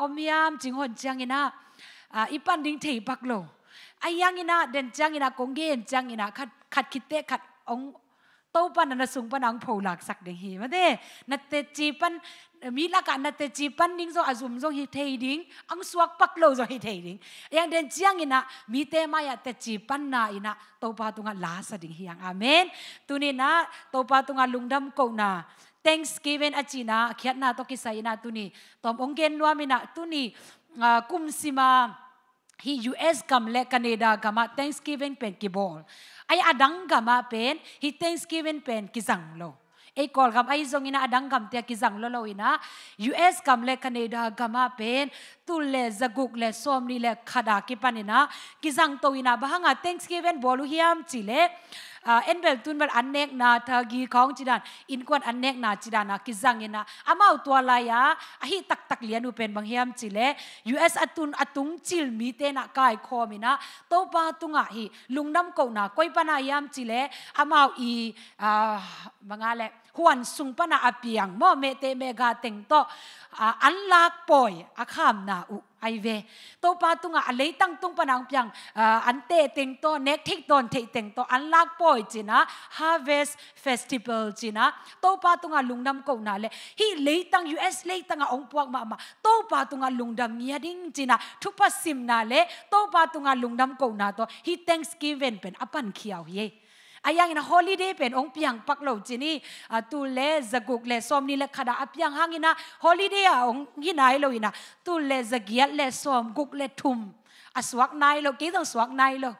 อมยามจิงหอนจังอินะอีปันดิ้งเทปักโลไอยังอินะเดนจังอินะกงเกนจังอินะขัดขัดคิดเตะขัดองโต้ปันนันสุงปันอังโผหลักสักเดฮีมาเด้นัตเตจีปันมีละกันนัตเตจีปันดิ้งโซอาซุมโซฮิเทดิ้งอังสวกปักโลโซฮิเทดิ้งยังเดนจังอินะมีเตมายาเตจีปันนาอินะโต้ปาตุงะลาสดิ้งฮียังอาเมนตุนีนะโต้ปาตุงะลุงดัมโกนา thanksgiving achina na to kisai na tuni tom ongen nuamina tuni kumsima hi US kam le Canada kama Thanksgiving pen kibol ai adang kama pen hi Thanksgiving pen ki lo ai kol kam ai zong ina adang kam te ki lo lo ina US kam le Canada kama pen tul le zaguk le som ni le khada ki panina kisang to ina bahanga Thanksgiving bolu hiam chile เอ็นเบลตุนบัลอันเนกนาทากีของจีดานอินกวนอันเนกนาจีดานากิจังเงนะอามาตัวลายะอหิตักตักเลียนุเป็นบางเฮียมจีเลยูเอสอตุนอตุงจิลมีเตนะกายคอมินะโตปาตุงะหิลุงน้ำกนาก้อยปนายามจีเลอามาอีบางอะไรหวนสุงปนาอเปียงมอเมเตเมกาเต็งโตอันลากปอยอาขามนาอุไอเวตัวปาตุงอะเลยตั้งตุงปนังเปียงอันเตต็งโตเน็กทิกตนเทต็งโตอันลากปอยจีนะ harvest festival จีนะตัวปาตุงอะลุงดำกูน่าเลยฮีเลยตั้ง US เลยตั้งอะองพวกมามาตัวปาตุงอะลุงดำเมียดิงจีนะทุปัสซิมน่าเลยตัวปาตุงอะลุงดำกูน่าโตฮี t h a งสกีเวนเป็นอปันเขียวเย่ ayang ina holiday pen ong piang pak lo chini tu le zaguk le som ni le khada apiang hangina holiday a ong ginai lo ina tu le zagiat le som guk le thum อาสวกนายลกี่ต้องสวกนายลูก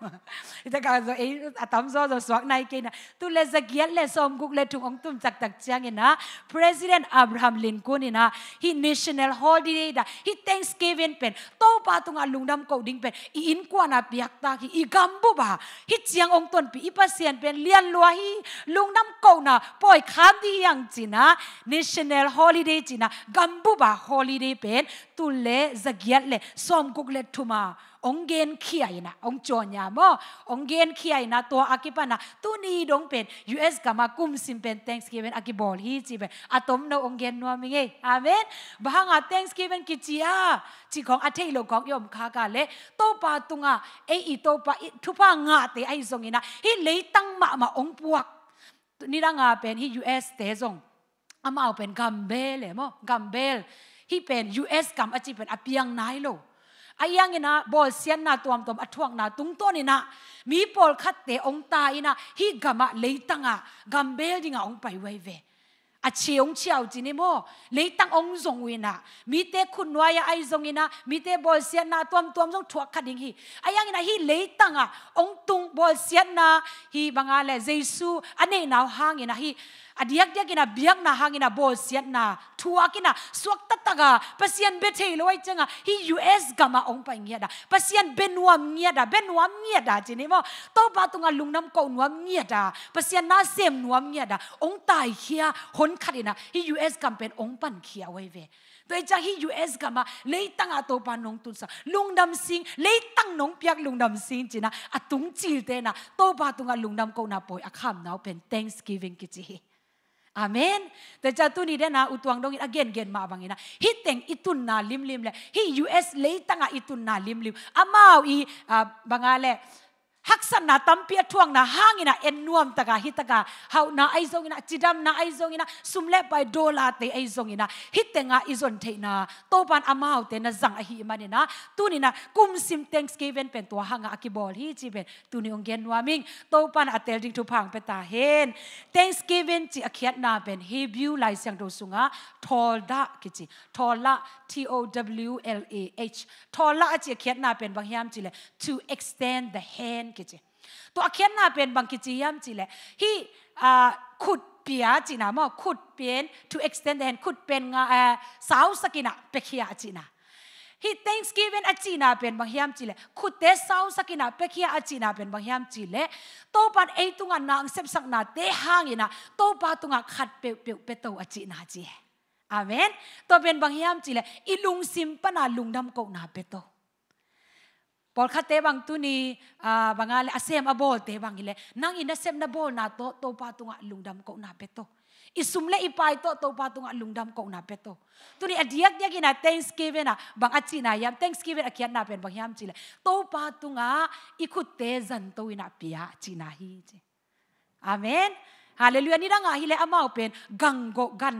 แต่ก็จะเอออาตมโซ่สวกนายกินนะตุเลสเกียรเลสอมกุกเลทุงองตุมจักตักเจียงนะ ประธานอับราฮัมลินคุนนะฮ e national ล o l i d a y ด้ h ฮ t h a n k ส g i v ว n g เป็นโต๊ะปาตุงอาลุงดำโคดิ้งเป็นอินควานาพิยักตาคีอีกัมบูบาฮ e เจียงองตุนปีอีปัสเซียน เป็นเลียนลัวฮีลุงดำโคนะปล่อยคันดียังจีนะ n a ช i นลฮอล o ีเดย์จีนะ กัมบูบาฮอล o ีเดย์เป็นุเลจะเกียดเลสอมกุกเลทุมาองเกนขี้ไอนะองจอนยามอองเกนขี้ไอนะตัวอากิปนะตุนีดงเป็น US กามากุมซิมเป็น Thanksgiving อากิบอลฮีจีเป็นอะตอมนองเกนนัวมิเงอาเมนบางอา Thanksgiving กิจิอาจีของอาเทโลของยอมคากาเลโตปาตุงาเออีโตปาทุปางาเตไอซงอินะฮิเลยตั้งมามาองปวกนี่ร่างอาเป็นยีเ US เตซงอามาเอาเป็นกัมเบลเลยมั้งกัมเบล hi pen us kam achi pen apiang nai lo ayang ina bol sian na tuam tom athuang na tung ton na, mi pol khat te ong ta ina hi gama leitanga gambel dinga ong pai wai ve a chi ong chiao chi ni mo leitang ong zong wina mi te khun wa ya ai zong ina mi te bol sian na tuam tuam zong thuak khat ding hi ayang ina hi leitanga ong tung bol sian na hi banga le jesu ane naw hang ina hi อดียกเด็กกินาเบียกนะหางกินะบอสเซนนาทัวกินาสวกตัตะกาปัสยันเบทเทลวยจังอ่ะฮิยูเอสกามาองไปเงียดะปัสยันเบนวมเงียดะเบนวมเงียดะจีนี่ว่าต่อปาตุงาลุงน้ำกหนวมเงียดะปัสยันนาเซมหนวมเงียดะองตายเขียหนขัดินะฮิยูเอสกัมเป็นองปันเขียไว้เวตัวเจะฮิยูเอสกามาเลยตั้งอาตัวปานงตุนซะลุงดำซิงเลยตั้งนงเปียกลุงดำซิงจีนะอาตุงจีเตนะต่อปาตุงาลุงน้ำกหน้าปอยอาคามหนาวเป็น t h a n k s g i v i กิจิ Amen. The jatu ni na utuang dongin again again, ma bangina. Hi teng itun na lim le. Hi US le tanga itun na lim. Amau i ah, bangale ฮักสนาตั้มเปียทวงนะห่างินะเอ็นนวมตะกาฮิตะกาเฮานาไอซงอินะจิดามนาไอซงอินะสุมเล็บไปโดลาเตไอซงอินะฮิตเตงาอิซนเทนะโตปันอามาเตนะจังอหิมันเนาะตุนินะกุมซิมเทงสกีเวนเป็นตัวห่างอากิบอลฮีจีเป็นตุนิองเกนวามิงโตปันอเตลดิทุพังเปตาเฮนเทงสกีเวนจีอเคียนาเป็นฮฮบิวไลเซียงโดสุงะทอลดากิจิทอลละ T O W L A H ทอลละจีอเคียนาเป็นบางยามจีเลย to extend the hand กิจตัวเขียนน่าเป็นบางกิจิยามจีแหละฮีขุดเปียจีนะมอขุดเป็น to extend the hand ขุดเป็นสาวสกินะเปขียจีนะฮี Thanksgiving จีนาเป็นบางยามจิเลขุดเตสาวสกินาเปกียาจีนาเป็นบางยามจิเลโตปันเอตุงานนางเซมสักนาเตห่างนะโตปัาตุงาขัดเปียวเปียวเปโตอจีนาจีอาเมนตัวเป็นบางยามจิเลอีลุงซิมปนาลุงดำโกนาเปโต polkha tebang tuni ah, bangali asem abol tebang ile nang ina sem na bol na to to pa lungdam ko na peto isumle ipai to to pa tunga lungdam ko na peto tuni adiyak dia gina thanksgiving na bang achi na yam thanksgiving akian na pen bang yam chile to pa tunga ikut te zan to ina pia china hi amen ฮาเลลูยานี่ดังอาฮิเลอามาเป็นกังโกกัน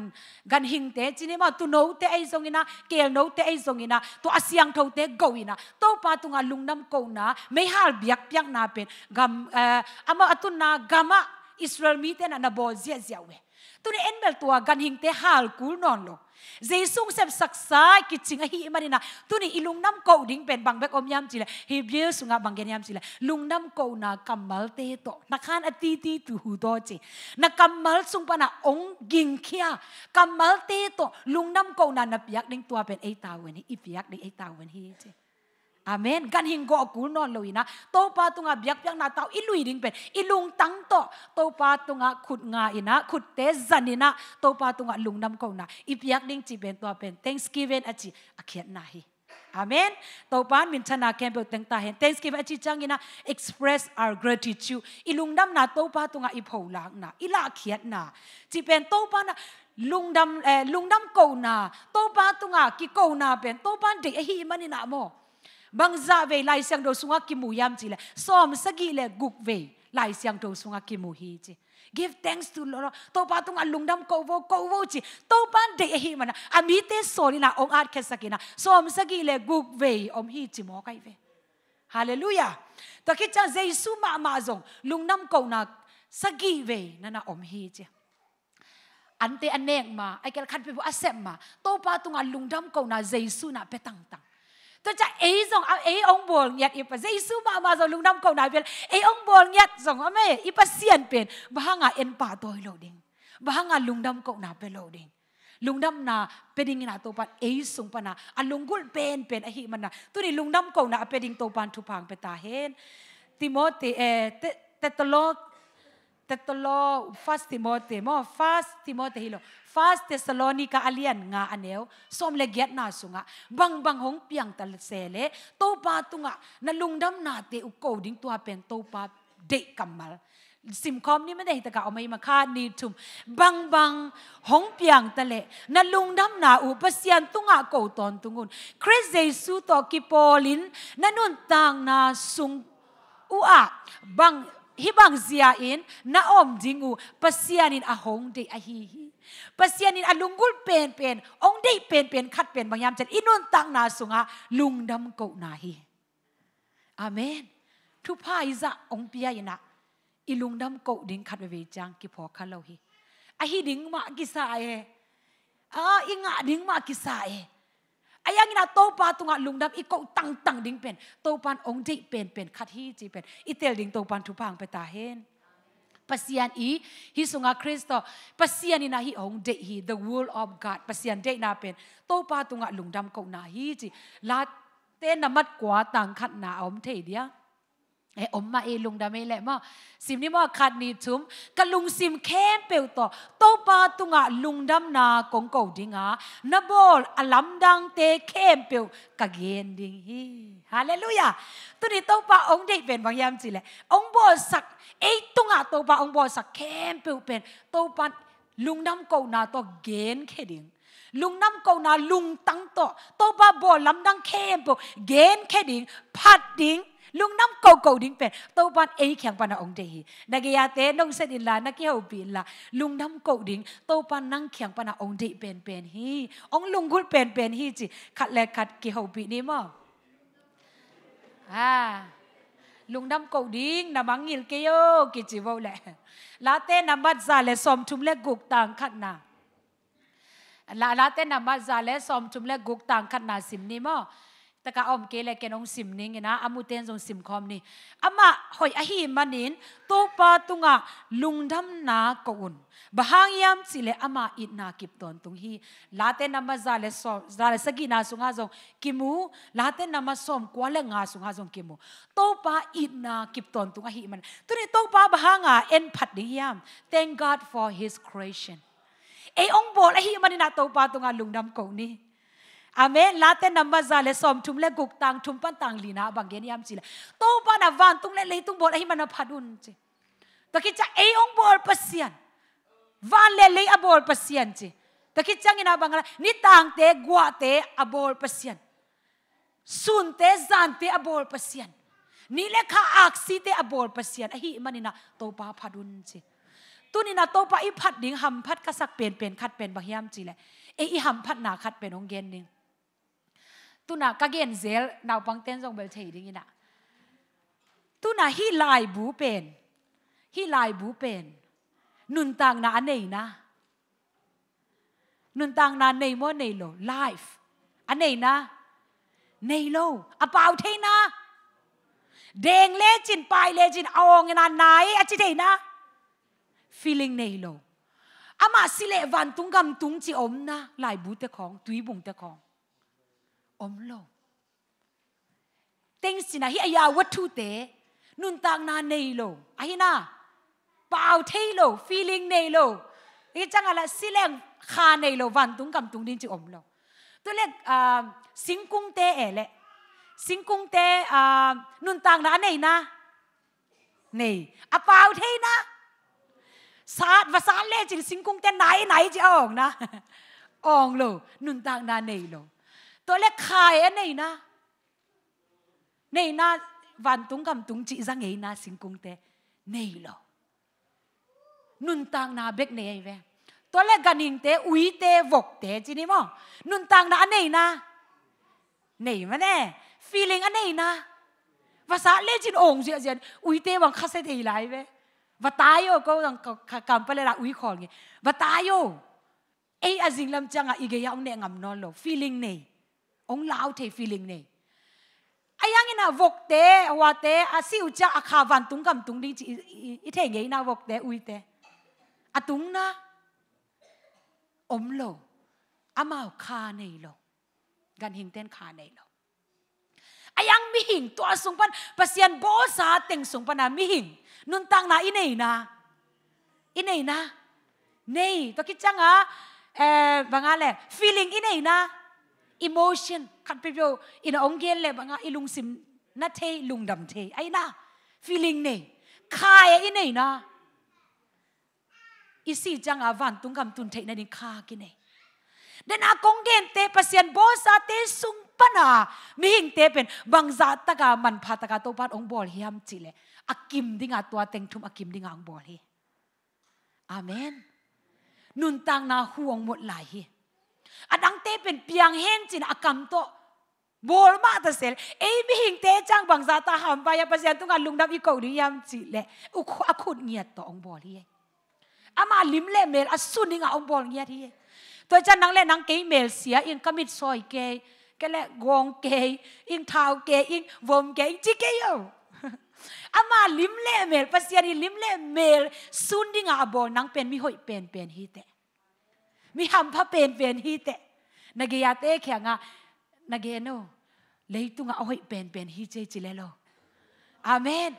กันหิงเตจินีมาตุโนเตไอซงอินะเกลโนเตไอซงอินะตัวอาเซียงเทาเตโกอินะตัวปาตุงอาลุงน้ำโกนะไม่ฮาลเบียกเปียงนาเป็นกัมเอ่ออามาอตุนากามะอิสราเอลมีเตนะนบอเซียเซียวเวตัวนี้เอ็นเบลตัวกันหิงเตฮาลกูนอนโล Jesus xem sắc sai kí chính hi mà na tu ni ilung nam câu ding pen bang bek om yam chile Hebrew sunga à, bang gen yam chile lung nam câu na kamal te to na khan ati à ti tu hu do chi na kamal sung pa na ong ging khia kamal te to lung nam câu na na piak ding tua pen ei tawen hi i piak ding ei tawen hi chi อเมนกันหิงโกกูนอนลุยนะโตปาตุงอบยักยังนาเต้าอิลุยดิงเป็นอิลุงตั้งโตโตปาตุงาขุดงาอินะขุดเตสันินะโตปาตุงาลุงนำกูนะอิบยักดิงจีเป็นตัวเป็น Thanksgiving อจีอาเขียนนาฮีอเมนโตปานมินชนะเคมเปิลตั้งตาเห็น Thanksgiving อจีจังอินะ Express our gratitude อิลุงนำนาโตปาตุงาอิพอลักนาอิลาเขียนนาจีเป็นโตปานะลุงดำเออลุงดำกูนาโตปาตุงากิกูนาเป็นโตปาเด็กเอฮีมันินะโม bang za ve lai siang do sunga ki mu yam chi le som sagi le guk ve lai siang do sunga ki mu hi chi give thanks to lord to pa tung alung dam ko vo ko vo chi to pan de hi mana ami te sori na ong at na som sagi le guk ve om hi chi mo kai ve hallelujah to ki cha jesu ma ma zong lung nam ko na sagi ve na na om hi chi ante aneng ma ai kel khat pi bu asem ma to pa tung alung dam ko na jesu na petang tang tôi chạy ấy dòng áo ấy ông buồn nhạt ipa dây su mà mà rồi lúc năm cầu nào biết ấy ông buồn nhạt dòng áo mẹ ipa xiên biển bà ngà en bà tôi lâu đình bà ngà lúc năm cầu nào biết lâu đình lúc năm na peding na to pan ấy sung pan na à lúc gul pen pen ahi man na tôi đi lúc năm cầu na peding to pan thu pang peta hen Timothy eh Tetalog ต่ตโลฟาสติโมเตมอฟาสติโมเตฮิโลฟาสเตสโลนิกาอเลียนงาอันเนวสมเลเกียตนาสุงะบังบังหงเปียงตะเซเลโตปาตุงะนลุงดำนาเตอุโกดิงตัวเป็นโตปาเดกัมมาสิมคอมนี่ไม่ได้ตะกะเอาไม่มาฆาานีทุมบังบังหงเปียงตะเลนลุงดำนาอุปเสียนตุงะโกตอนตุงุนคริสเยซูตอกิโปลินนนุนต่างนาสุงอุอะบังฮิบังเสียอินน้าอมดิงูพัศยานินอาหงเดอฮีฮีพัศยานินอาลุงกุลเปนเปนองเดเปนเปนขัดเปนบางยามจันอินุนตังนาสุงะลุงดำโกนาฮีอาเมนทุพายจะองพิยายนะอิลุงดำโกดิ้งขัดเวจังกิพอคาโลฮีอาฮีดิ้งมากิสาเอออิงะดิ้งมากิสาเออายังนะโตปาตุงะลุงดับอีกกตังตังดิ่งเป็นโตปันองค์ดิเป็นเป็นคัดฮีจีเป็นอีเตลดิ่งโตปันทุพังไปตาเห็นปัสยานอีฮิสุงะคริสต์ปัสยานีนะฮีองเ์ดิฮี the w o r l d of God ปัสยานเดนาเป็นโตปาตุงะลุงดับกูนาฮีจีลาเตนนัมัดกวาตัางขัดนาอมเทเดียไออมมาเอลุงดาไม่หละมังสิมนี่มัาขาดนิทุมกะลุงสิมเข้มเปียวต่อโต้ปาตุงะลุงดำนาคงเกอดิงะนบอลอลัมดังเตะเข้มเปียวกะเกนดิงฮีฮาเลลูยาตุนีโต้ปาองเด็กเป็นบางยามจีเลองค์บอลสักไอตุงะโต้ปาองค์บอลสักเข้มเปียวเป็นโต้ปาลุงดำเกอนาต่อเกนค่ดิ่งลุงน้ำกอนาลุงตั้งโต่อต้ปาบอลลัมดังเข้มเปียวเกนค่ดิ่งพัดดิ่งลุงน้ำกกดิ้งเป็นตัวปันเอียแข็งปันองเดฮีนักยาเต้นงเสดินลานักเฮาบินละลุงน้ำกดิ้งตัวปันนั่งแข็งปันองเดเป็นเป็นฮี องลุงกุลเป็นเป็นฮีจิขัดแลขัดกี่ยวบีนี่มั้งอ่า ลุงน้ำกดิ้งน้ำมังงิลเกียวกิจิวแหล่ลาเต้นำบัดซาเลสอมทุมเลกุกต่างขัดนาลาลาเต้นำบัดซาเลสอมทุมเลกุกต่างขัดนาสิมนี่มั้ง taka om ke le kenong sim ning ina amuten jong sim khom ni ama hoi a hi manin to pa tunga lungdam na koun bahang yam chile ama it na kip ton tung hi late nama zale so zale sagi na sunga jong kimu late nama som kwala nga sunga zong kimu to pa it na kip ton tung hi man tu ni to pa bahanga en phat ding yam thank god for his creation ei ong bol a hi manina to pa tunga lungdam ko ni อเมนลาเตนนัมบาซาเลสอมทุมเลกุกตังทุมปันตังลีนาบางเกนยามจิละโตู้ปานาวันตุงเลเลตุงบอลไอ้มันอพัดุนจิตะกิจจะเอองบอลปัสยันวันเลเลอบอลปัสยันจิตะกิจจังินาบังละนิตังเตกัวเตอบอลปัสยันสุนเตซันเตอบอลปัสยันนี่เลขาอักซิเตอบอลปัสยันไอ้มันนี่นะโตู้ปาพัดุนจิตุนีินะโตู้ปาอีพัดดิ่งหัมพัดกระสักเปลี่ยนเปลี่ยนขัดเปลี่ยนบางยามจิเละ เออ้หัมพัดหนาขัดเปลี่ยนองเกนหนึ่ง tu na ka gen zel nau pang ten jong bel thei ding ina tu na hi lai bu pen hi lai bu pen nun tang na anei na nun tang na nei mo nei lo life anei na nei lo apau thei na deng le chin pai le chin aong na nai a chi thei na feeling nei lo ama sile van tungam tung chi om na lai bu te khong tui bung te khong om lo teng sina hi aya watu te nun tang na nei lo a na pau thei lo feeling nei lo hi chang ala sileng kha nei lo van tung kam tung din chi om lo tu le sing kung te e le sing kung te nun tang na nei na nei a pau thei na sát và sát lên chỉ sing kung te nai nai chỉ ong na ong lo nun tang na nei lo ตัวเล็กขายอันไหนนะในนาวันตุงกำตุงจีจังเอนาสิงกุงเตในหรอนุนต่างนาเบกเนยเวตัวเล็กกันิงเตอุยเตวกเตจีนี่มั้งนุนต่างนาอันไหนนะในมันแน่ feeling อันไหนนะภาษาเลจินองเสียเสียอุยเตวังคาเซเทไลเววตายโยก็ต้องกำไปเลยละอุยขอนไงวตายโยไออาจิงลำจังอ่ะอีเกยเอาเนี่ยงำนอนหรอ feeling เนี่ย ông lao thấy feeling này ayang ina vok te wa te asi ucha akha van tung kam tung ding chi i the nge na vok te ui te tung na om à, lo amao kha nei lo gan hing ten kha nei lo ayang mi hing to sung pan pasian bo sa teng sung pan na mi hing nun tang na inei na inei na nei to ki changa eh bangale vâng feeling inei na อิโมชันคัดไปโยอินองเกลเลบังอิลุงซิมนัทเทลุงดัมเทไอ้นะฟีลิ่งเนี่ยคายไอ้นี่นะอีสีจังอาวันตุงกัมตุนเทนั่นคากินเน่ดนอากงเกนเตปเสียนบอสาเตสุงปนามีหิงเตเป็นบางจัตกามันพาตกาโตปัดองบอลฮิมจิเลอักิมดิงาตัวเต็งทุมอักิมดิงาองบอลฮิอเมนนุนตังนาห่วงหมดหลายฮอันอังเตเป็นเปียงเห็นจินอากำโตบอลมาตเซลเอ้ยม่หิงเตจังบางซาตาหามไปยาเปอร์เซ็นต์ตุงกลุงดับอีกคนนี้ยามจิเละอุคอคุดเงียดต่อองบอลเี่อามาลิมเล่เมลอสุนิงองบอลเงียดที่ตัวจันนังเล่นังเกย์เมลเสียอิงกามิดซอยเกย์็กหละกองเกย์อิงเท้าเกย์อิงวอมเกย์อิงจิเกย์อยู่อามาลิมเล่เมลเปอร์เซ็นตลิมเล่เมลสุนิงอาบอลนังเป็นมิหอยเป็นเป็นฮีเตมีคำพะเป็นเป็นฮีเตนักยาเตะแข่งอะนักเอโนเลยตุงอะโอ้ยเป็นเป็นฮีเจจิเลโลอาเมน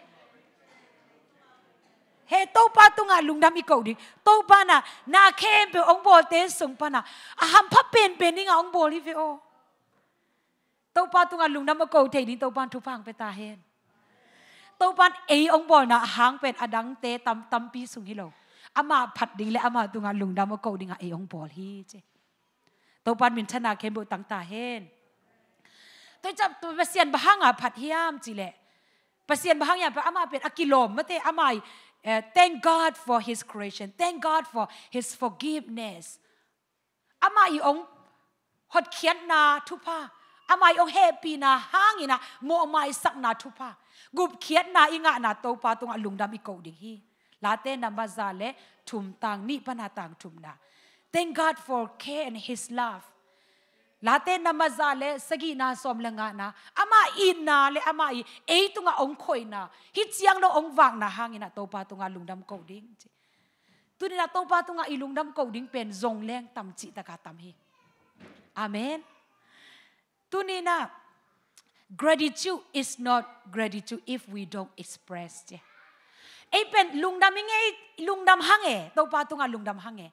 เฮโตปาตุงอะลุงดำอีกคนดิโตปานะนาเค้มเป็องโบเตสุงปานะอาคำพเป็นเป็นนี่งะองโบลิเวโอตปาตุงาลุงดำมะกอเทนี่ตปาทุฟังไปตาเฮนตปาเอองบอนะหางเป็นอดังเตตำตำปีสุงฮิโลอามาผัดดิงและอามาตุงานลุงดำมากดิงาเอองบอลฮีเจตัวปันมินชนะเคมบุตังตาเฮนตัวจับตัวเปเซียนบ้างอ่ะผัดเฮียมจีแหละเปเซียนบ้างอย่างอามาเป็นอกิโลมเมอเตอามา thank God for His creation thank God for His forgiveness อามาอีองหดเขียนนาทุพาอามาอีองเฮปีนาห้างอีนะโมอามายสักนาทุพากุบเขียนนาอีงะนาโตปาตุงาลุงดำอีโกดิ่งฮี late number zale tum tang ni panatang tumna thank god for care and his love late number zale sagi na som langa na ama in na le ama i e tunga ong khoi na hi chiang no ong wang na hangina topa tunga lungdam ko ding tu ni na topa tunga i lungdam ko ding pen zong leng tam chi ta ka tam hi amen tu na gratitude is not gratitude if we don't express it เป็นลุงดำยังไงลุงดำหังเอ๋ตัวปาตุงาลุงดำหังเอ๋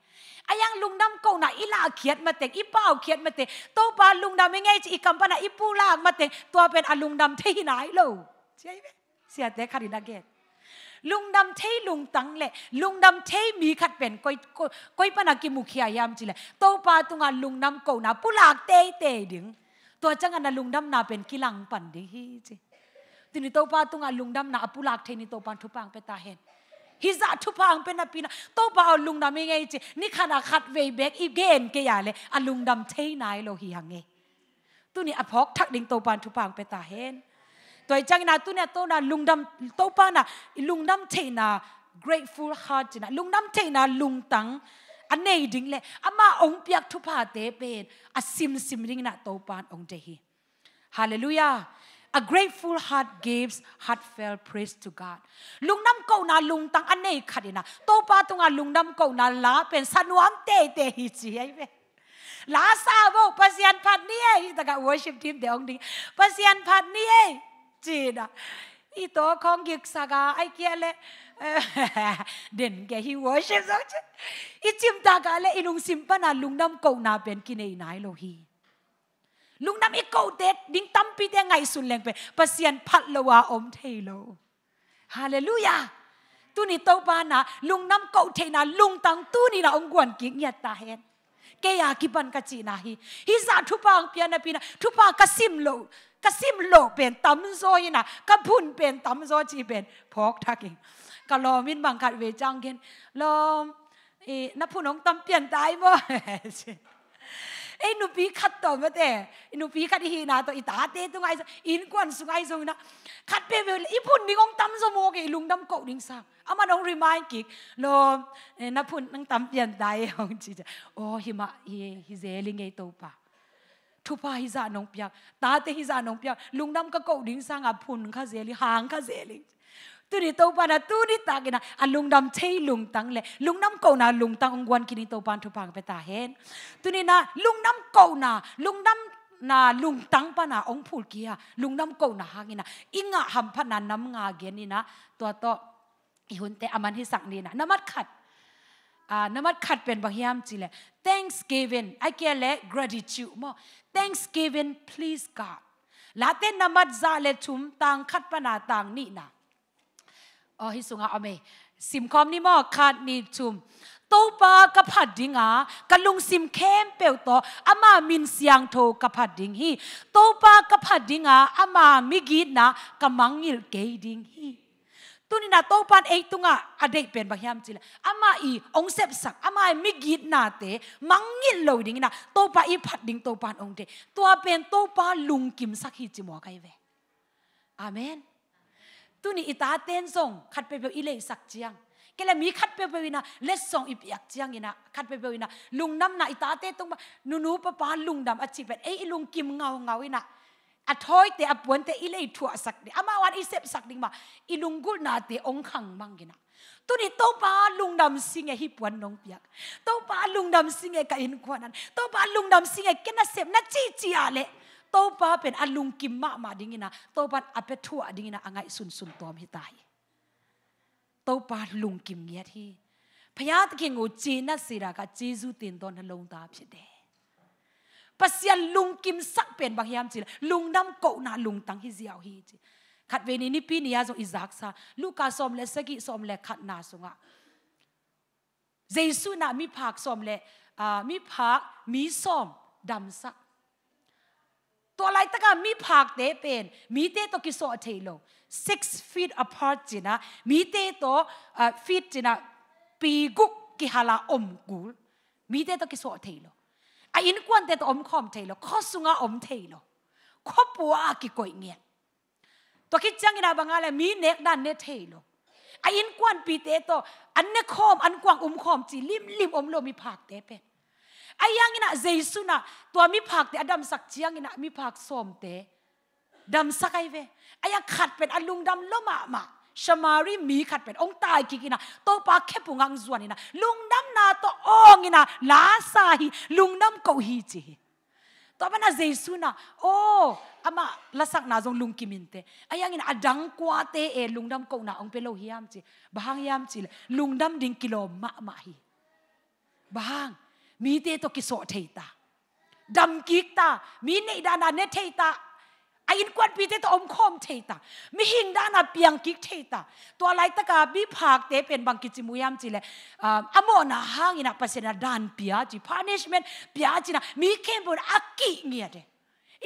อยังลุงดำกูน่าอิลาเขียนมาเต็งอีป้าเขียนมาเต็งตัวปาลุงดำยังไงอีกำปันอีปูลากมาเต็งตัวเป็นอลุงดำที่ไหนล่กใช่ไหมเสียแต่คารินาเกตลุงดำเทลุงตังเลลุงดำเทมีขัดเป็นก้อยก้อยปนักกิมุขียามจิเลยตัวปาตุงาลุงดำกูน่าปูลากเตยเตดิงตัวจังงานลุงดำน่าเป็นกิลังปันดีจิตินิโตปาตุงอาลุงดำนาอปุลักเทนิโตปันทุปังเปตาเห็นฮิจาทุพังเป็นนปีนาโตปาลุงดำยังไงจีนี่ขนาดขัดเวเบกอีเกนเกียเลยอลุงดำเทนายโลหิยังไงตุนี่อภอกทักดิงโตปันทุปังเปตาเห็นตัวจังนะตุนี่โตนะลุงดำโตปานะลุงดำเทนา grateful heart จีนะลุงดำเทนาลุงตังอันนี้ดิ่งเลยอามาองเปียกทุพาเตเป็นอาซิมซิมริงนะโตปานองเจฮีฮาเลลูยา A grateful heart gives heartfelt praise to God. Lung nam ko na lung tang anay kadina. To pa tunga lung nam ko na la pen sanuam te te hi chi ai be. La sa bo pasian phat ni ai taka worship team de ong ding. Pasian phat ni ai chi da. I to khong gik saga ai kia le. Den ke hi worship so chi. I chim ta ka le inung simpa na lung nam ko na pen kinai nai lo hi. ลุงน้ำอีกกเด็ดดิ้งตั้มปีเดงไงสุนแรงไปปัสยันพัดละวาอมเทโล ฮาเลลูยาตุนี่โตปานะลุงน้ำกาเทนะลุงตังตุนี่นะองกวนกิ๊งเนียตาเห็นแกอยากกิบันกจีนาฮีฮิซาทุปังเปียนปีนะทุปังกสิมโลกสิมโลเป็นตำโซยนะกพุนเป็นตำโซจีเป็นพอกทักเองกะลอมินบังคัดเวจังเกนลอมเอนับผู้น้องตำเปลี่ยนตายบ่ ai nu bi khát tao mà thế nu bi khát hi na tao ita thế tao ngay in quan sung ngay sung na khát bê bê i phun ni ông tâm zo mo cái lung đâm cậu đinh sang à mà ông remind kí lo eh, na phun nang tâm biển đại ông chị oh hi ma hi hi zeling ai tàu pa thu pa hi za nong piang ta te hi za nong piang lung đâm các cậu sang à phun khát zeli hàng khát zeli ตุนิโตปานาตุนิตากินะอลุงดำเชยลุงตังเลลุงน้ำเกานาลุงตังองวันกินิโตปานทุปังไปตาเห็นตุนินะลุงน้ำเกานาลุงน้ำนาลุงตังปานาองพูดกี้อะลุงน้ำเกานาหางินะอิงะหำพันนันน้ำงาเกนินะตัวโตอีหุนเตอมันให้สักนี่นะน้ำมัดขัดอ่น้ำมัดขัดเป็นบางยามจีเล่ Thanksgiving I อเกี่ยเล gratitude มอ Thanksgiving please God แล้วเต้นน้ำมัดซาเลทุมต่างขัดปนาต่างนี่นะอฮิสุงาอเมสิมคอมนี่มอคาดนีชุมตูปากระพัดดิงอากะลุงซิมเข้มเปียวต่ออามามินเสียงโทกระพัดดิงฮีตูปากระพัดดิงอาอามามิกีนะกะมังยิลเกยดิงฮีตุนี่นาตูปานเอตุงาอเด็กเป็นบางยามจิลอามาอีองเซบสักอามามิกีนาเตมังยิลโลดิงนะตูปาอีพัดดิงตูปานองเดตัวเป็นตูปาลุงกิมสักฮิจิมอไกเวอาเมนตุนี่อิตาเต้นส่งขัดไปเบลอีเลสักเจียงแกเลยมีขัดไปเบลนะเลสส่งอีปียกเจียงอีนะขัดไปเบลนะลุงน้ำนาอิตาเต้ต้องมานูนูปปาลุงดำอาชีเป็นเอ้ลุงกิมเงาเงาอีนะอัดหอยเตะปวนเตะอีเลยถั่วสักดิอามาวันอีเซบสักดิมาอีลุงกุลนาเตองขังมังกินะตุนี่โตปาลุงดำสิงเอฮิปวนนงเปียกโตปาลุงดำสิงเอกอินควานันโตปาลุงดำสิงเอแกนเซบนะจีจี้อาเลตัวปาเป็นอลุงกิมมะมาดิ่งนะตัวปัออเปทัวดิ่งนะอ่างไอสุนสุนตอมหิตายตัวปาลุงกิมเงียทีพยายาธิกิงูจีนัสิรากะจีซูตินตอนฮัลลงตาพเสดปัสยาลุงกิมสักเป็นบางยามจีลุงน้ำเกาะนาลุงตังฮิเซียวฮีจีขัดเวนินิปีนิยาโซอิซักซาลูกาสอมเลสกิสอมเลขัดนาสงะเยซุนามีผักสอมเลมีผักมีสอมดำสักตัวไรตะกามีผักเตเป็นมีเตตกิโซเทโล six feet apart จินะมีเตโต feet จินะปีกุกกิฮาลาอมกูมีเตตกิโซเทโลอินกวนเตตอมคอมเทโลข้อสุงาอมเทโลข้อปัวกิโกยเงียตัวคิดจังกินาบังอะไรมีเน็กด้านเนเทโลอินกวนปีเตโตอันเนคอมอันกวางอมคอมจีลิมลิมอมโลมีผักเตเป็น ayang ina Jesus na tua mi phak te adam sak chiang ina mi phak som te dam sakai ve aya khat pen alung dam loma ma shamari mi khat pen ong tai ki kina to pa khe pungang zuan ina lung dam na to ong ina la sa hi lung nam ko hi chi to bana jesu na o ama lasak na jong lung kimin te ayang ina adang kwa te e lung nam ko na ong pelo hiam chi bahang yam chi lung dam ding kilo ma ma hi bahang มีเตตกิโสเทตาดำกิกตามีในดานาเนเทตาไอินกวนปีเตตอมคอมเทตามีหิงดานาเปียงกิกเทตาตัวไรตะกาบีผากเตเป็นบางกิจิมุยามจิเลอมโมนาหางินาปะเสนาดานเปียจิพานิชเมนเปียจินามีเข้มบนอักกิเงียเด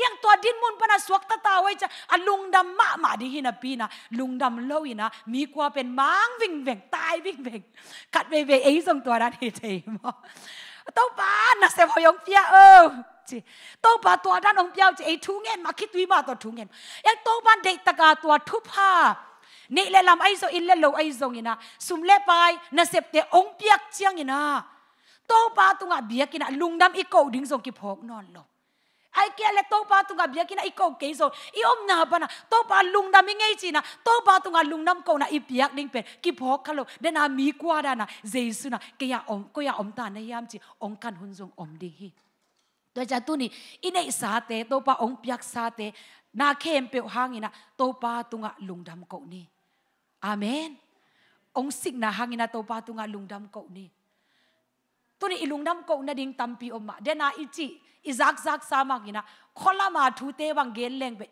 ยังตัวดินมุนปนัสวกตตาไว้จะอลุงดำมามาดิหินาปีนะ ลุงดำเลวิอนะ มีกว่าเป็นมังวิ่งเว่งตายวิ่งเว่งกัดเวเวเอส่งตัวนั้นเทมอต้องปานนะเสพยองเปียเออจีต้องปาตัวด้านองเปียวจีไอทุงเงินมาคิดวิมาตัวทุงเงินยังต้องปานเด็กตะกาตัวทุพานี่เลลำไอโซอินเลโลไอโซงินะสุมเลไปนะเสพเตองเปียกเจียงงินะต้องปาตุงอ่เบียกินะลุงดำอีโกดิ้งทรงกิพกนอนลง ai kia le to pa tunga bia kina iko ke zo i om na bana to pa lung na mingai chi na to pa tunga lung nam ko na i piak ding pe ki pho khalo de na mi kwa da na jesu na ke ya om ko ya om ta na yam chi ong kan hun jong om di hi to ja tu ni ine sa te to pa ong piak sa te na khem pe hangina to pa tunga lung dam ko ni amen ong sik na hangina to pa tunga lung dam ko ni ตนี้อิลุงดำกูนัดิงตัมปีอมมาเดน่าอิจิอิซักซักสามากินะคนละมาทูเตวังเกลเลงไป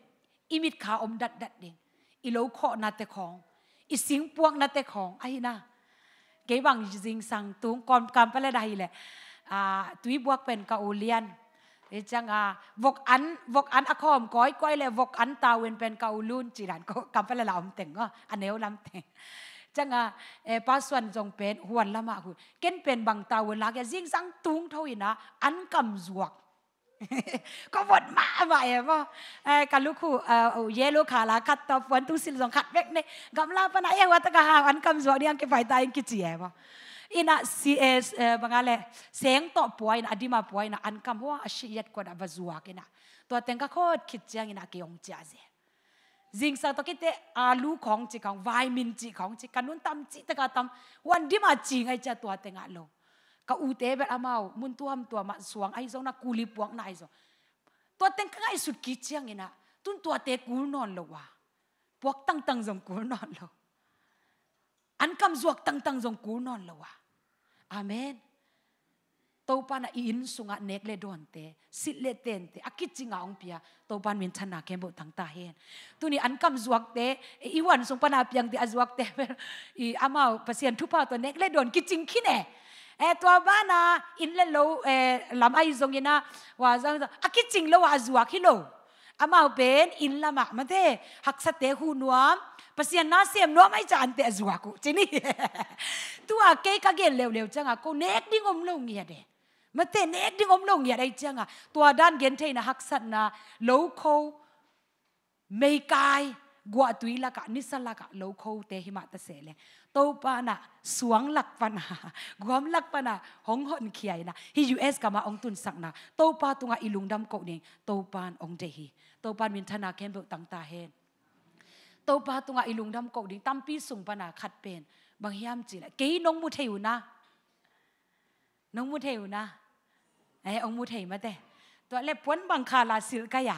อิมิดขาอมดัดดัดเิงอิโลขอนาเตของอิสิงพวงนาเตของไอ้นะเกวังจิงสังตุงก่อนกำไปเลยได้เลยตุยบวกเป็นกาออเลียนจังอาวกอันวกอันอคอมก้อยก้อยเลยวกอันตาเวนเป็นกาลุนจีรันก็กำเปเลยลำเต่งก็อันเนวลำเต่งจังอ่ะ เอป้าส่วนจงเป็นหวนละมาคุณเก่นเป็นบางตาเวลาแกยิ่งสังตุงเท่าอีนะอันกำจวก ก็วดมาไปเอว่าเออกันลูกคู่เออเยลูกขาลาขัดตอฝนตุ้งสิลสองขัดเวกเนี่ยกำลาปนัยเอวัตกะหาอันกำจวกเนี่งเก็บไฟตายกิจเจียว่าอินะซีเอสบางอะไรเสียงต่อป่วยนะอดีมาป่วยนะอันกำว่าอาชีพกว่าดับจวกนะตัวเต็งก็โคตรคิดเจียงนะเกี่ยงเจียเจ zing sa to kite alu khong chi khong vitamin chi khong chi kanun tam chi ta ka tam wan di ma chi ngai cha tua te nga lo ka u te be amao mun tuam tua ma suang ai zo na kuli puang na ai zo tua teng ka ai sut ki chiang ina tun tua te kul non lo wa puak tang tang zong kul non lo an kam zuak tang tang zong kul non lo wa amen pan a in sunga nek le don te sit le ten te akichinga ong pia pan min thana ke bo tang ta hen tu ni an kam zuak te i wan sung pana piang te azuak te i ama pasien thupa to nek le don kiching khi khine e, e ba na in le lo e lam ai zong ina wa zang akiching lo wa zuak hi lo amau ben in lama ma te haksa te hu nuam pasian na sem no mai chan te zuaku chini tua ke ka gen lew lew changa ko nek dingom lo ngia de มาเต้นเอ็ดิ้งอมลงอย่าได้เจ้างะตัวด้านเกนเทนะฮักสันนะโลโคไม่กายกว่าตุยละกะนิสละกะโลโคเตหิมาตเสเลยตปานะสวงหลักปานะกวมหลักปานะหงหอนเขียนะฮิยูเอสกามาองตุนสักนะตปาตุงอิลุงดำกเนี่ยตปานองเจฮีตปานมินทนาเ้นเบลตังตาเฮนตปาตุงอิลุงดำกนิ่งตั้มปีสุงปานะขัดเป็นบางยามจีละกีนงมุเทวนะนงมุเทวนะไอ้องมูเทมาเตตัวเล็บพวนบังคาลาสิลกายะ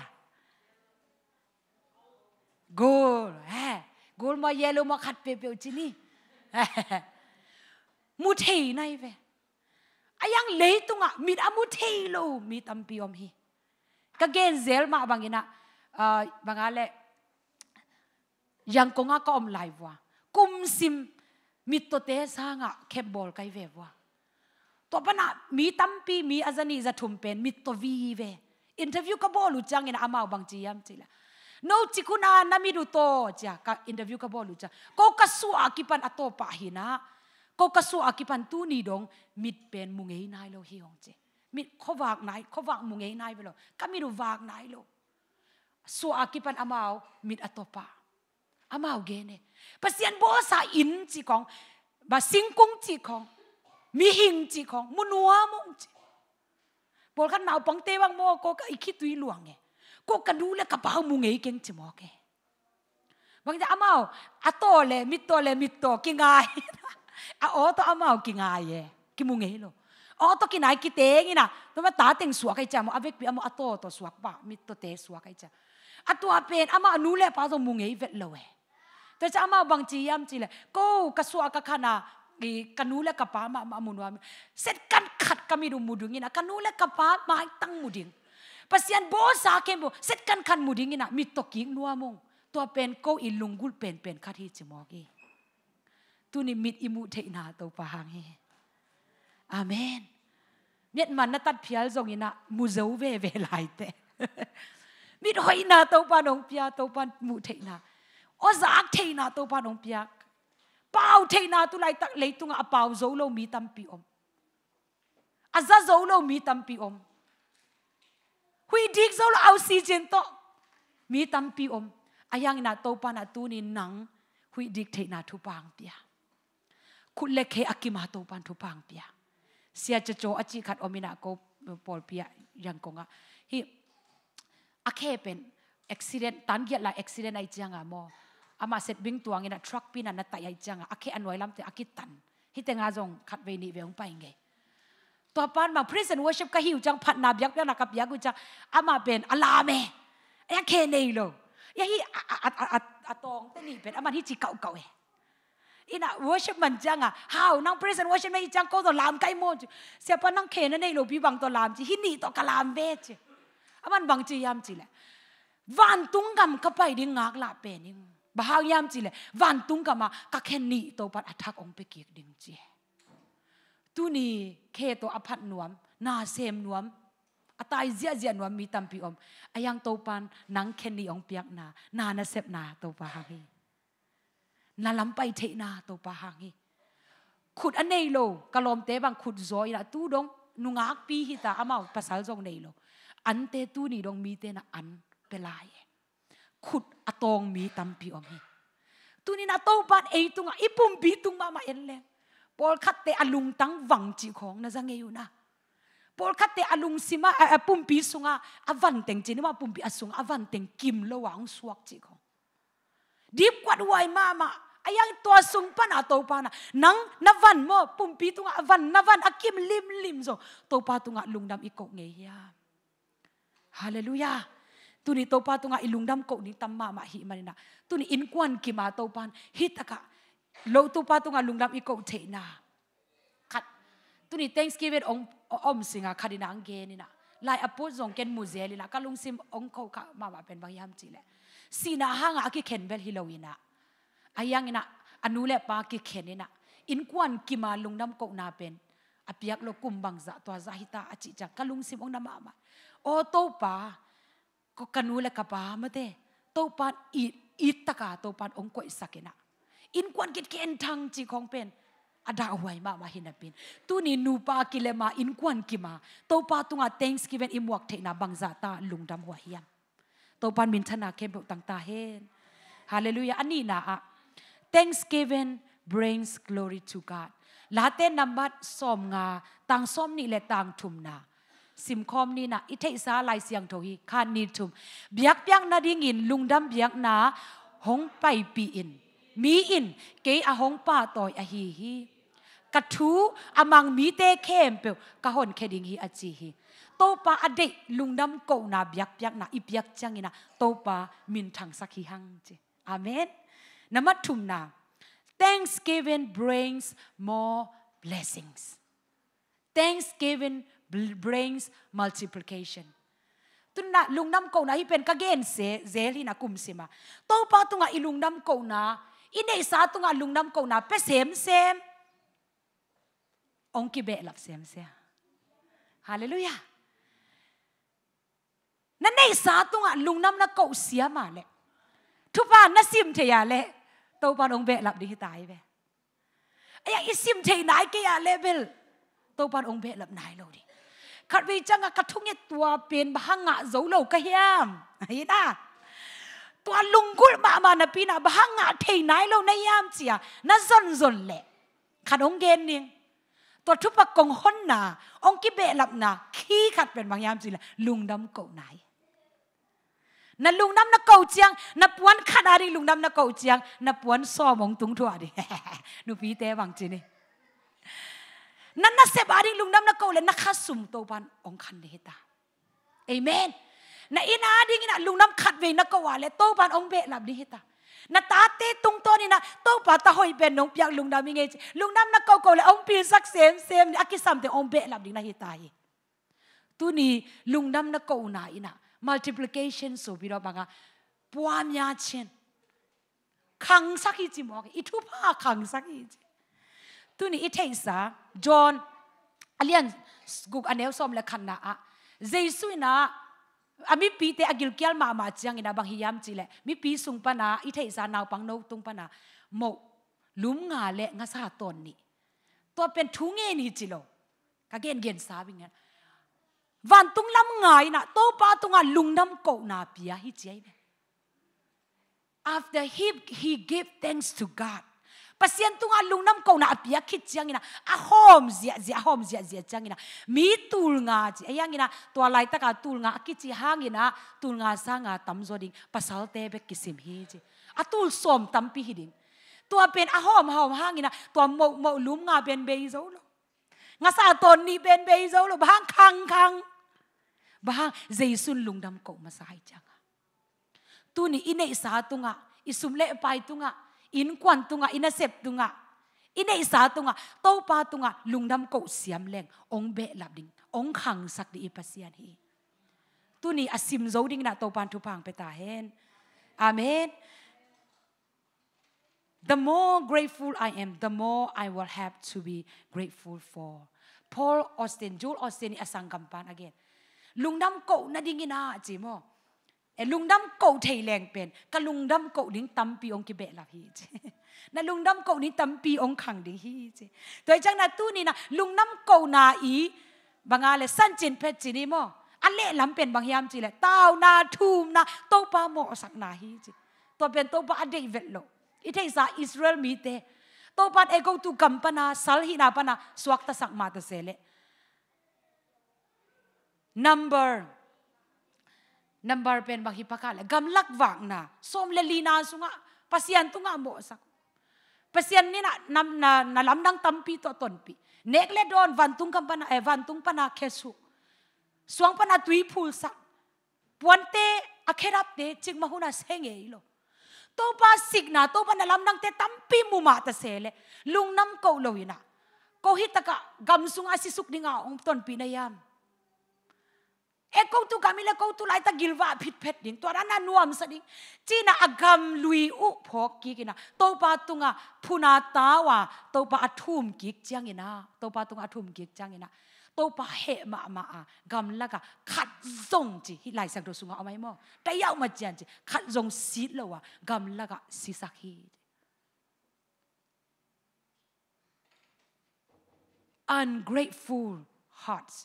กูลเฮกูลมาเยลูมาขัดเปียวจีนี่มูเทนายเวอยังเลยตุงอ่ะมีอะมูเทโลมีตัมปิอมฮีก็เกนเซลมาบางอินะบางอะไรยังกงอ่ะก็อมไลวะกุมซิมมีตัวเตะสางอ่ะเคบบอลไกเววะตัวปนัดมีตั้มปีมีอาจารย์จะทุ่มเป็นมีตัววีเวอินเทอร์วิวก็บอลุจังอินอามาบางจียมจีละโนจิกุนานามิดูโตจ้ะกับอินเทอร์วิวก็บอลุจังก็กสุอากิปันอัตโตปะหินะก็กสุอากิปันตูนีดงมิดเป็นมุงเฮนายโลฮิองจีมิดเขวากนายขวากมุงเฮนายไปโลก็มิดูวากนายโลสุอากิปันอามาวมิดอัตโตปะอามาวเกเนปัสยัโบสาอินจีของบาสิงกุงจีของ mi hing chi khong mu mong chi bol kan nau pang te bang mo ko ka ikhi tui luang e ko ka nu le ka pau mu ngei keng chi mo ke bang ja amao a to le mi to le mi to ki ngai e. a to amao ki ngai e ki mu ngei lo o to ki nai ki te ngi na to ma ta teng suak ai cha mo avek pi amo to to suak ba mi to te suak ai cha a tua pen ama nu le pa zo mu ngei vet e. cha amao bang chi yam chi le ko ka suak ka khana ki kanula kapa ma ma munwa set kan khat kami ru mudungina kanula kapa ma tang muding pasian bo sa kembo set kan kan mudingina mi toking nuamong to pen ko ilungul pen pen khat hi chimogi tu ni mit imu theina to pa hang hi amen net man na tat phial zongina muzau ve ve lai te mit hoina to pa nong pia to pan mu theina o zaak theina to pa nong pia pau na tu lại lấy tung leitunga apau zô lo mi tampi om aza zô lo mi tampi om huy dik zô lo au si jen to mi tampi om ayang na to pa na tu ni nang hui dik theina thu pang pia khut le khe akima to pan thu pang pia sia cho cho achi khat na ko eh, pol pia yang konga hi akhe pen accident tan gia la accident ai changa mo อามาเสร็จวิ่งตัวงี้นะทรัคปีนันนัตตายจังอ่ะอาเคอันไว้ลำเตอากิตันฮิตงาจงขัดเวนีเวงไปไงตัวปานมาพรีเซนต์วอชิปก็หิวจังผัดนาบยักยันักบยักกุจังอามาเป็นอลาเมยาเคเนโลยาฮิอัดอัอัตองเตนี่เป็นอามาฮิจิเก่าเก่าเออิน่ะวอชิปมันจังอ่ะฮาวนังพรีเซนต์วอชิปไม่จังก็ตัวลามไกลโมจเสียปานนังเคนันใโลบีบังตัวลามจีฮินีตัวกะลามเวจอามันบังจียามจีแหละวันตุงกำก็ไปดิ้งงากลาเป็นนี่บาฮายามจีเลวันตุงกามา กะเคนนีตัวปัดอัฐักองเปเกีดิงจีตุนีเคตัวอภัตนวมนาเซมนวมอัตายเสียเสียนวมมีตัมพีอมอายังตัวปันนังเคนนีองเปียกนา นานเซบนาตัวปะฮังฮีนาลำไปเทนาตัวปะฮังฮีขุดอันเนโลกะลอมเตบังขุดโอยละตู้ดงนุงักปีหิตาอามาภาษาจงเนโล อันเตตุนีดงมีเตนะอันเปลาย khut atong mi tampi om hi tunin ato bat ei tunga ipum bi tung ma ma en le pol khat te alung tang wang chi khong na zang eu na pol khat te alung sima eh, eh, pum pi sunga avan teng chi ma pum pi asung avan teng kim lo wang suak chi khong dip kwat wai ma ma ayang tua sung pan ato to pa nang navan mo pumpi tunga avan navan akim lim lim zo to pa tunga lungdam iko nge ya hallelujah tuni topa tunga ilungdam ko ni tamma ma hi manina tuni inkwan ki ma topan hi taka lo topa tunga lungdam iko theina khat tuni thanksgiving ong om singa khadina angenina lai apo zong ken muzelina kalung sim ong ko ka ma ma pen bang yam chile sina hanga ki khenbel hiloina ayangina anule pa ki khenina inkwan ki ma lungdam ko na pen apiak lo kumbang za to za hita achi cha kalung sim ong na ma ma o pa ก็กนูละกบามาเตตปานอีอีตะกาตปานองกวยสักนะอินควันกิดเกนทังจีของเป็นอดาววยมามาหินเป็นตูนีนูปากิเลมาอินควันกิมาตปาตุงอาเทงสกิเวนอิมวกเทนาบังซาตาลุงดำหัวเฮียมตปานมินทนาเคมเปตังตาเฮนฮาเลลูยาอันนี้นะอะ Thanksgiving brings glory to God ลาเตนัมบัดสอมงาตังสอมนี่เละตังทุมนา simkom ni na ithei sa lai siang thohi khan ni thum biak piang na ding in lungdam biak na hong pai pi in mi in ke a hong pa toy a hi hi ka thu amang mi te khem pe ka hon khe ding hi a chi hi to pa ade lungdam ko na biak piak na i biak chang ina to pa min thang sakhi hang chi amen nama thum na thanksgiving brings more blessings thanksgiving brings multiplication tunna lungnam ko na hi pen kagen se zeli na kumsima to pa tunga ilungnam ko na ine sa tunga lungnam ko na pe sem sem ong ki be lap sem se hallelujah na nei sa tunga lungnam na ko sia ma le thu pa na sim the ya le to pa ong be lap di hi tai be aya isim the nai ke ya level to pa ong be lap nai lo di khát vì chăng à khát thung nhất tua bên bà hăng ngạ dấu lâu cái hiam ấy ta tua lung cút mà mà nà pin à bà hăng ngạ thấy nái lâu nay hiam chi à nó dần dần lệ khát ông ghen nè tua chụp bạc công hôn nà ông kí bẹ lập nà khi khát bên bằng hiam chi là lung đâm cậu nái na lung nam na cầu chiang na puan khát ari à lung nam na cầu chiang na puan so mong tung thua đi nu pi te bằng chi này นั่นน่ะเสบาริลุงน้ำนักเกลนักขัดสุมตัวบันองคันเดตา เอเมนนอินาดิ่งนะลุงน้ำขัดเวนักกว่าเลตัวบันองเบลับดิเฮตานาตาเตตุงตัวนี่นะตัวปาตาหอยเป็นนงเปียกลุงดำมีเงจลุงน้ำนักเกลเกลองปีสักเซมเซมอักิสัมเตองเบลับดิงนะเฮตาเอตุนีลุงน้ำนักเกลนาอินะ multiplication สูบิรบังอ่ะวัวยาเชนขังสักอีจิมอกอีทุพาขังสักอีจิตุนี่อิเทนซาจอห์นอเลียนกุกอันเอลสอมเลขันนาอะเจสุนะอามิปีเตอกิลเกียลมามาจังอินาบางฮิยามจิเลมิปีสุงปนาอิเทนซานาวปังโนตุงปนาโมลุมงาเละงาซาตนนี่ตัวเป็นทุงเงินิจิโลกะเกนเกนสาบิงเงวันตุงลำงายนะโตปาตุงอ่ะลุงน้ำโกนาปียฮิจีเอ after he he gave thanks to God pasien tunga lungnam ko na apia khit changina a hom zia zia hom zia zia changina mi tul nga chi ayangina to lai taka tul nga kichi hangina tul nga sanga tamzo ding pasal te be kisim hi chi a tul som tampi hi ding to pen a hom hom hangina tua mo mo lum nga ben be zo lo nga sa ton ni ben be zo lo bang khang khang bang jaisun lungdam ko masai changa tu ni ine sa tunga isum le pai tunga in quan tunga in sep tunga in isa tunga to pa tunga lungdam ko siam leng ong be lap ding ong khang sak di ipasian hi tu ni asim zo ding na to pan tu pang pe ta hen amen the more grateful I am, the more I will have to be grateful for. Paul Austin, Joel Austin, asang kampan again. Lungnam ko na dingin na, Jimo. เอลุงดำกูเทแรงเป็นกะลุงดำกูนิ่งตั้มปีองกิเบลาฮีเจนะลุงดำกูนิ่งตั้มปีองขังดิ้ฮีเจตัวจังนะตู้นี่นะลุงดำกูนาอีบางอะไรสั้นจินเพชรจินีมออันเล่ลำเป็นบางยามจีเลยเต้านาทูมนาโตปาโมสักนาฮีจีตัวเป็นโตปาอเดเวลโลอิธิสาอิสราเอลมีเตโตปาเอโกตุกัมปนาสัลฮินาปนาสวักตสักมาตเซเล number nambar pen maghipakala. Gamlakvak na. Som lalina so nga. Pasyan to nga mo Pasyan ni na, na, na nalamdang tampi to tonpi. Nekle don vantung kam pana eh vantung pana kesu. Suang pana tui pulsa. Puante akhirap de chig mahuna senge ilo. To pa signa to pa nalamdang te tampi mu mata sele. Lungnam ko lawina. Ko hitaka gamsung asisuk ni nga ong tonpi na yan. เอ็กตุกามิเลกตุไลตะกิลวาผิดเพ็ดดินตัวนั้นนวมสดิงจีน่าอกรรมลุยอุพกกิกินะตปาตุงะพูนาตาวาตปาทุมกิกจังินะตปาตุงะทุมกิกจังินะตปาเหมามาอากรมลักะขัดรงจีหลาสังโดสุงะเอาไหมมอแต่ยามาจันจีขัดรงสีลวะกรมลักะสีสักฮีอ ungrateful hearts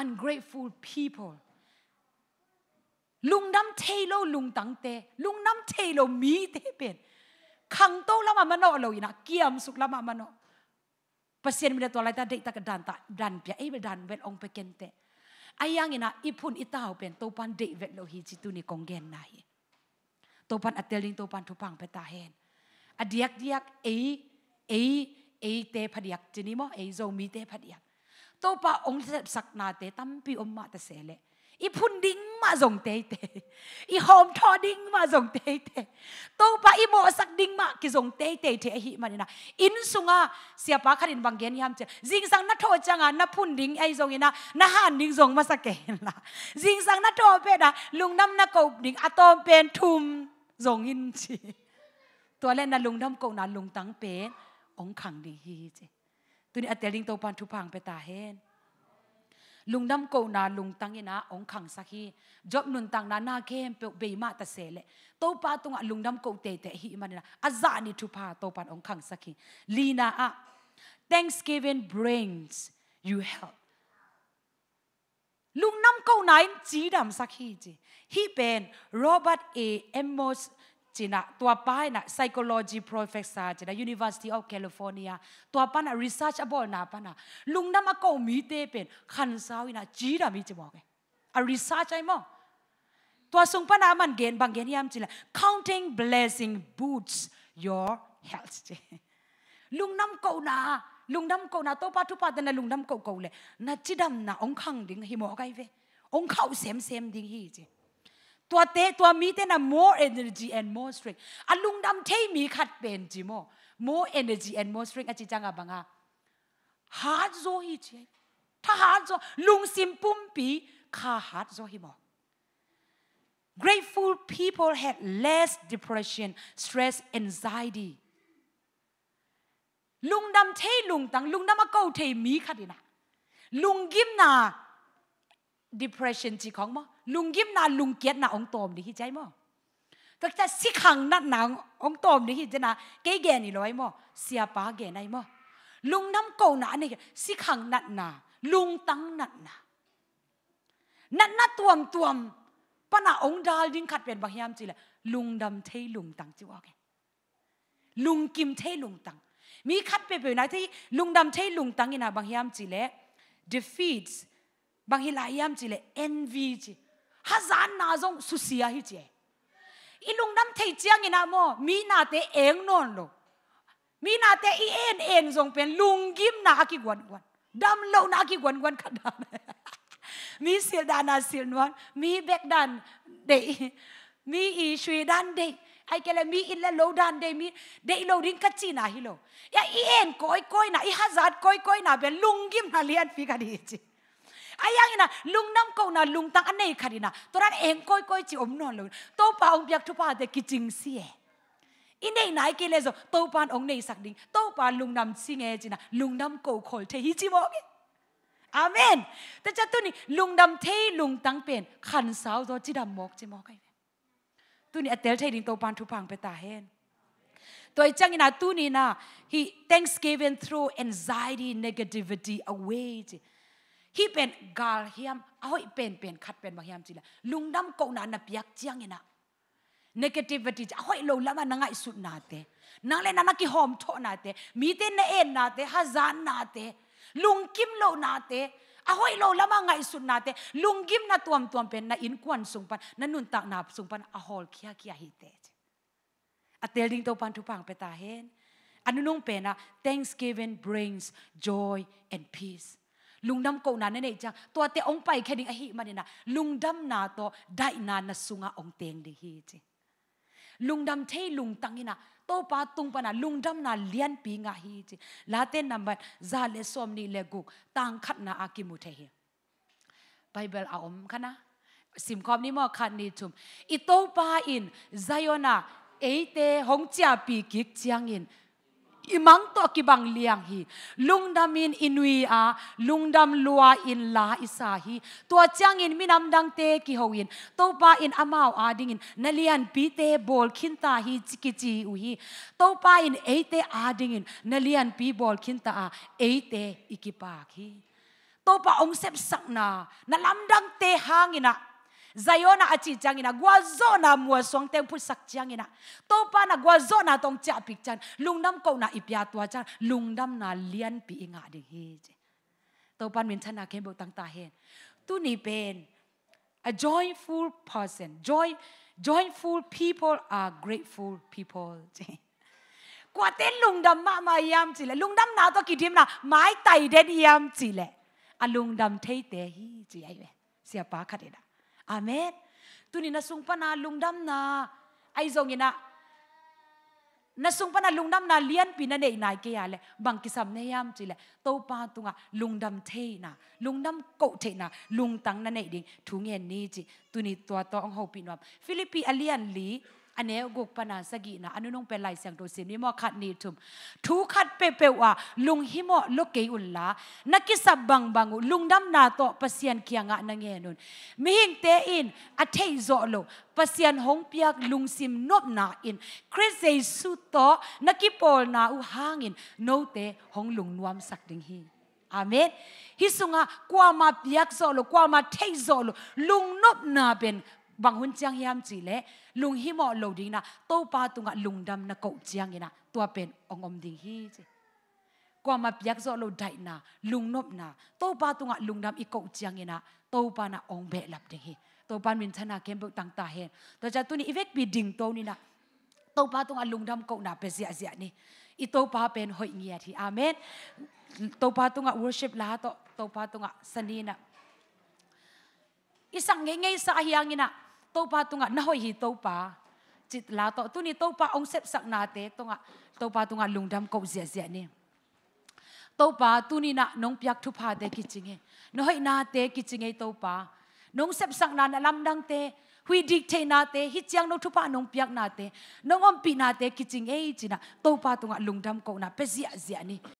ungrateful people. Lung nam te lo lung tang te, lung nam te mi te pen. Kang to lama mano lo ina, kiam suk lama mano. Pasien mina tualai ta dek tak dan tak dan pia, ebe dan vel ong peken te. Ayang ina ipun itau pen, topan dek vet lo hiji tu ni konggen nahi. Topan ateling topan tupang petahen. Adiak diak ei ei ei te padiak jenimo ei zo mi te padiak. to pa ong sep sak na te tampi om ma ta sele i phun à, ding ma zong te te i hom tho ding ma zong te te to pa i mo sak ding ma ki zong te te te hi na, in sunga sia pa kharin bangen yam che jing sang na tho changa à, na phun ding ai zong ina na han ding zong ma sak ke la jing sang na tho pe da lung nam na ko ding atom pen thum zong in chi to le na lung nam ko na lung tang pe ong khang ding hi che ตุนอัตเตลิงโตปันทุพังเปตาเฮนลุงดำโกนาลุงตั้งยนะองขังสักฮีจบนุนตั้งนานาเข้มเปเบยมาตะเซเลตัวปาตุงลุงดำโกเตเตฮีมันนะอาจานิทุพาโตปันองขังสักฮีลีนาอะ Thanksgiving brings you help ลุงน้ำโก้าไหนจีดำสักฮีจี ฮีเป็นโรเบิร์ตเอเอมโสจีนะตัวป้ายนะ psychology professor จีนะ University of California ตัวป้านะ research อบอลนาป้านะลุงน้ำก็มีเตเป็นขันสาวินะจีดามีจะบอกไง research ใช่ไหมตัวสุงป้านะมันเกณฑ์บางเกณฑ์ยามจีนะ counting blessing boots your health จีลุงน้ำก็นะลุงน้ำก็นะตัวป้าทุป้าเดินะลุงน้ำก็เกาเลยนะจีดามนะองค์ขังดิ้งหิมอกไงเวองค์เขาเสียมเสียมดิ้งหิจีตัวเตตัวมีเตนะ more energy and more strength อะลุงดำเทมีขัดเป็นจิโม more energy and more strength อจิจังอะบังอะ hard ดโซฮ che ถ้า hard โซลุงซิมปุ่มปีคา hard โซฮิโม grateful people had less depression stress anxiety ลุงดำเทลุงตังลุงดำมาเกาเทมีขัดดินะลุงกิมนา depression จิของมั้ลุงยิ้มนาลุงเกียดนาองตอมดีฮิใจมั้งก็จะสิขังนัดนางองตอมดีฮิจนะเกยแกนี่ร้อยมั้งเสียป้าแกนายมั้งลุงน้ำโกนาเนี่ยสิขังนัดนาลุงตั้งนัดนานัดนาตวมตวมปนาองดาลดิ้งขัดเป็นบางยามจีละลุงดำเทลุงตังจิวอกลุงกิมเทลุงตังมีขัดเปไปไหนที่ ลุงดำเทลุงตังอินาบางยามจีละ defeats บางฮิลายามจีละ envy จี hazan na zong susia hi che ilung nam thei chiang ina mo mi na te eng non lo mi na te i en en zong pen gim na ki gwan gwan dam lo na ki gwan gwan kada mi sil dan na sil nuan mi bek dan de mi i shui dan de ai cái là mi in là lâu đàn đây mi đây lâu đến cắt chi na hi lo ya i en coi coi na i hazard coi coi na bên lung gim na lian phi cả đi chứ ayang ina lungnam ko na tang lungtang anei kharina toran engkoi koi chi omno lo to pa ong biak thu pa de kiching si e inei nai ke zo to pan ong nei sak ding to pa lungnam singe china lungnam ko khol the hi chi mo ge amen ta cha tu ni lungnam the tang pen khan sao zo chi dam mok chi mo kai tu ni atel the ding to pan thu pang pe ta hen Toi chang ina tu ni na he thanksgiving through anxiety negativity away. ฮีเป็นกาลเฮียมเอาอีเป็นเป็นขัดเป็นบางเฮียมสิละลุงดำโกนานะเปียกเจียงเงินะเนกาทีฟตีจะเอาอีโลละมันนังไอสุดนาเตนั่งเล่นนั่งกี่โฮมโตนาเตมีเตนเอ็นนาเตฮะจานนาเตลุงกิมโลนาเตอาไว้โลละมังไงสุนนาเตลุงกิมนาตัวมตัวเป็นน่าอินควันสุ่มปันนันุนตักนับสุ่มปันอาฮอลขี้อาขี้ฮิตเตอเตลดิงตัวปันทุพังเปตาเฮนอนุนุ่งเป็นนา thanksgiving brings joy and peace lungdam ko na nei chang to te ong pai khading a hi manina lungdam na to dai na na sunga ong teng di hi chi lungdam thei lung tangina to pa tung pana lungdam na lian pi nga hi chi late number za le som ni le gu tang khat na mu the hi bible a om khana sim kom ni mo khan ni chum i to pa in zayona hong hongcha pi kik chiang in imang to kibang liang hi. Lung namin inui a, lungdam lua in la isahi. Tua chang in minamdang te kihawin. Topa in amau amaw adingin, nalian pite bol kinta hi chikichi uhi. Topa in eite adingin, nalian pi bol kinta a, eite ikipaki. Topa ong sep sakna, nalamdang te hangina, zayona achi changina guazona mua song teng pu sak changina topa na guazona tong cha pik chan lungnam ko na ipya tua chan lungnam na lian pi inga ding hi che topan min na kem bo tang ta hen tu ni pen a joyful person joy joyful people are grateful people che kwa ten lungdam ma yam chi le lungdam na to na mai tai den yam chi le a lungdam thei te hi chi ai ve sia pa kha อาเมนตุนีนาสุงปนาลุงดำนาไอซงยนะนาสุงปนาลุงดำนาเลียนปีนันเองนายเกียเลยบางกิสัมเนียมจีเลยโตปาตุงะลุงดำเทนะลุงดำโกเทนะลุงตังนั่นเองดิงถุงเงินนี้จีตุนีตัวตองหูปีนวมฟิลิปปีอเลียนลีอันนี้กุกปนาสกีนะอันนู้นเป็นลายเสียงตวเสิมนี่มอขัดนี่ทุมทุขัดเปเปว่าลุงหิมอลูกเกอุลละนักกิสับบังบังลุงดำนาโตปัสยนเคียงะนังเงนุนมิหิงเตอินอัเทยโซโลปัสยนหงเปียกลุงซิมนบนาอินคริสเซซุโตนักกิปอลนาอุหางินโนเตหงลุงนวมสักดิงฮีอาเมนฮิสุงะกว่ามาเปียกโซโลกว่ามาเทยโซโลลุงนบนาเป็น bằng vâng, hun chiang hiam chỉ lẽ lùng hi mọ lầu đình na tô pa tung ngạ lùng đâm na cậu chiang na tua pen ông ông đình hi chứ qua mà biếc rõ lầu đại na lùng nộp na tô pa tung ngạ lùng đâm i cậu chiang na tô pa na ông bẹ lập đình hi tô pa mình thân na à, kem bộ tăng ta hen tôi cha tu ni ivek bị đình tô ni na tô pa tung ngạ lùng đâm cậu na pe zia zia ni i tô pa pen hội nghĩa thì amen tô pa tung ngạ worship lá tô tô pa tung ngạ sani na isang ngengay sa ahiyangin na, topa tunga, nahoy hitopa. Chitla to, ito ni topa, ang sepsak nate, tunga, topa tunga lungdam ko siya siya ni. Topa, tuni na, nung piyak tupade kichinge. Nahoy nate kichinge topa. Nung sepsak na nalamdang te, hui dikte nate, hichang no tupa nung piyak nate, nung ompi nate kichinge china, topa tunga lungdam ko na, pesiya siya ni.